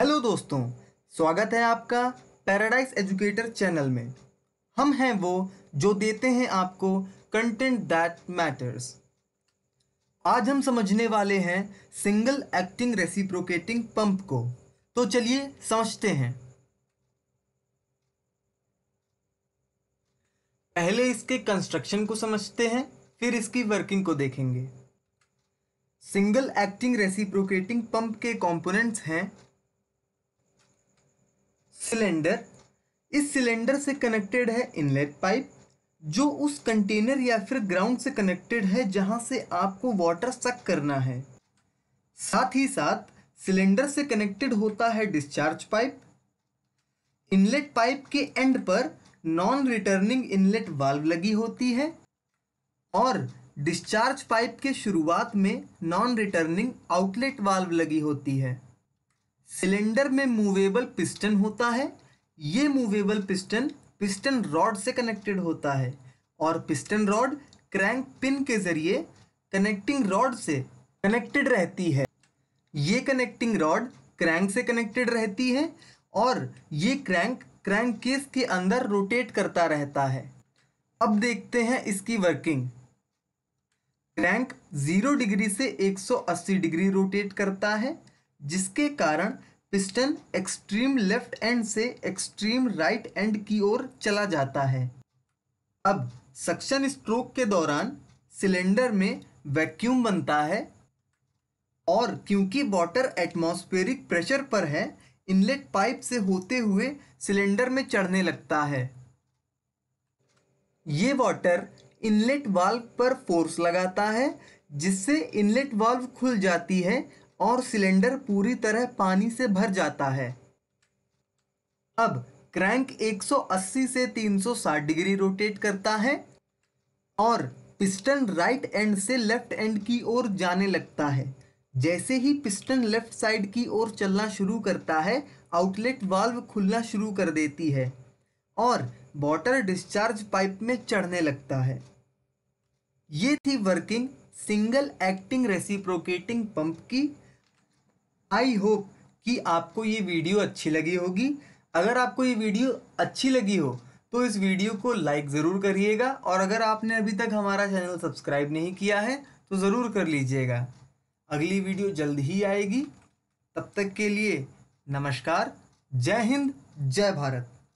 hello दोस्तों स्वागत है आपका पैराडाइज एजुकेटर चैनल में हम हैं वो जो देते हैं आपको कंटेंट दैट मैटर्स आज हम समझने वाले हैं सिंगल एक्टिंग रेसिप्रोकेटिंग पंप को तो चलिए समझते हैं पहले इसके कंस्ट्रक्शन को समझते हैं फिर इसकी वर्किंग को देखेंगे सिंगल एक्टिंग रेसिप्रोकेटिंग पंप के कंपोनेंट्स हैं सिलेंडर इस सिलेंडर से कनेक्टेड है इनलेट पाइप जो उस कंटेनर या फिर ग्राउंड से कनेक्टेड है जहां से आपको वाटर सक करना है साथ ही साथ सिलेंडर से कनेक्टेड होता है डिस्चार्ज पाइप इनलेट पाइप के एंड पर नॉन रिटर्निंग इनलेट वाल्व लगी होती है और डिस्चार्ज पाइप के शुरुआत में नॉन रिटर्निंग आउटलेट वाल्व लगी होती है सिलेंडर में मूवेबल पिस्टन होता है ये मूवेबल पिस्टन पिस्टन रॉड से कनेक्टेड होता है और पिस्टन रॉड क्रैंक पिन के जरिए कनेक्टिंग रॉड से कनेक्टेड रहती है ये कनेक्टिंग रॉड क्रैंक से कनेक्टेड रहती है और ये क्रैंक क्रैंक केस के अंदर रोटेट करता रहता है अब देखते हैं इसकी वर्किंग क्रैंक जीरो डिग्री से 180 डिग्री रोटेट करता है जिसके कारण पिस्टन एक्सट्रीम लेफ्ट एंड से एक्सट्रीम राइट एंड की ओर चला जाता है अब सक्शन स्ट्रोक के दौरान सिलेंडर में वैक्यूम बनता है और क्योंकि वाटर एटमॉस्फेरिक प्रेशर पर है इनलेट पाइप से होते हुए सिलेंडर में चढ़ने लगता है ये वाटर इनलेट वाल्व पर फोर्स लगाता है जिससे इनलेट वाल्व खुल जाती है और सिलेंडर पूरी तरह पानी से भर जाता है अब क्रैंक 180 से 360 डिग्री रोटेट करता है और पिस्टन राइट एंड से लेफ्ट एंड की ओर जाने लगता है जैसे ही पिस्टन लेफ्ट साइड की ओर चलना शुरू करता है आउटलेट वाल्व खुलना शुरू कर देती है और वाटर डिस्चार्ज पाइप में चढ़ने लगता है ये थी working single acting reciprocating pump की आई होप कि आपको ये वीडियो अच्छी लगी होगी अगर आपको ये वीडियो अच्छी लगी हो तो इस वीडियो को लाइक ज़रूर करिएगा और अगर आपने अभी तक हमारा चैनल सब्सक्राइब नहीं किया है तो ज़रूर कर लीजिएगा अगली वीडियो जल्द ही आएगी तब तक के लिए नमस्कार जय हिंद जय भारत